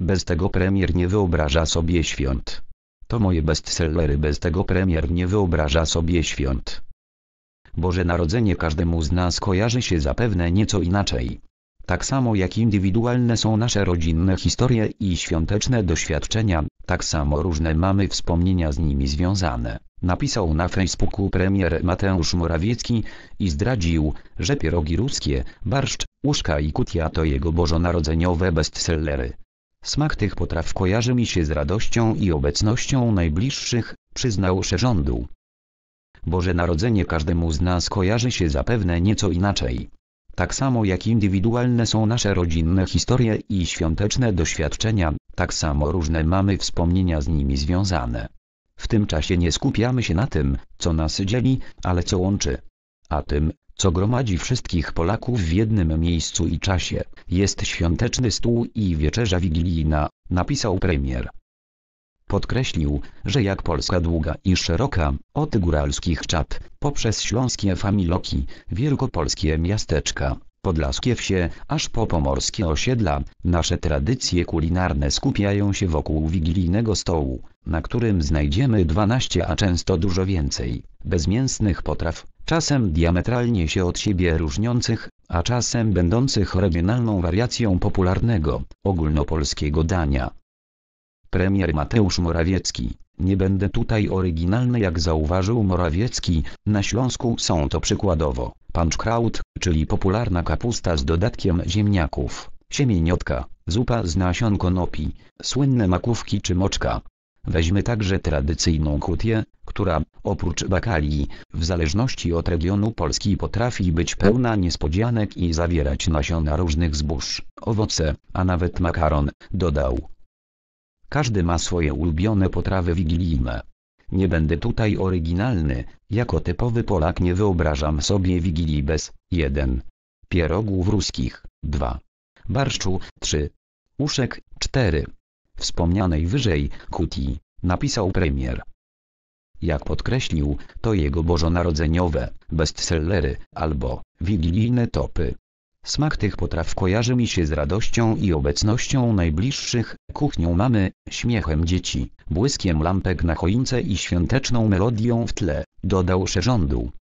Bez tego premier nie wyobraża sobie świąt. To moje bestsellery, bez tego premier nie wyobraża sobie świąt. Boże Narodzenie każdemu z nas kojarzy się zapewne nieco inaczej. Tak samo jak indywidualne są nasze rodzinne historie i świąteczne doświadczenia, tak samo różne mamy wspomnienia z nimi związane. Napisał na Facebooku premier Mateusz Morawiecki i zdradził, że pierogi ruskie, barszcz, łóżka i kutia to jego bożonarodzeniowe bestsellery. Smak tych potraw kojarzy mi się z radością i obecnością najbliższych, przyznał Szerządu. Boże Narodzenie każdemu z nas kojarzy się zapewne nieco inaczej. Tak samo jak indywidualne są nasze rodzinne historie i świąteczne doświadczenia, tak samo różne mamy wspomnienia z nimi związane. W tym czasie nie skupiamy się na tym, co nas dzieli, ale co łączy. A tym, co gromadzi wszystkich Polaków w jednym miejscu i czasie, jest świąteczny stół i wieczerza wigilijna, napisał premier. Podkreślił, że jak Polska długa i szeroka, od góralskich czat, poprzez śląskie familoki, wielkopolskie miasteczka, podlaskie wsie, aż po pomorskie osiedla, nasze tradycje kulinarne skupiają się wokół wigilijnego stołu, na którym znajdziemy 12, a często dużo więcej, bezmięsnych potraw, czasem diametralnie się od siebie różniących, a czasem będących regionalną wariacją popularnego, ogólnopolskiego dania. Premier Mateusz Morawiecki nie będę tutaj oryginalny jak zauważył Morawiecki, na Śląsku są to przykładowo, punchkraut, czyli popularna kapusta z dodatkiem ziemniaków, siemieniotka, zupa z nasion konopi, słynne makówki czy moczka. Weźmy także tradycyjną kutię, która, oprócz bakali, w zależności od regionu Polski potrafi być pełna niespodzianek i zawierać nasiona różnych zbóż, owoce, a nawet makaron, dodał. Każdy ma swoje ulubione potrawy wigilijne. Nie będę tutaj oryginalny, jako typowy Polak nie wyobrażam sobie wigilii bez 1. Pierogów ruskich 2. Barszczu 3. Uszek 4. Wspomnianej wyżej kuti, napisał premier. Jak podkreślił, to jego bożonarodzeniowe bestsellery albo wigilijne topy. Smak tych potraw kojarzy mi się z radością i obecnością najbliższych, kuchnią mamy, śmiechem dzieci, błyskiem lampek na choince i świąteczną melodią w tle, dodał Szerządu.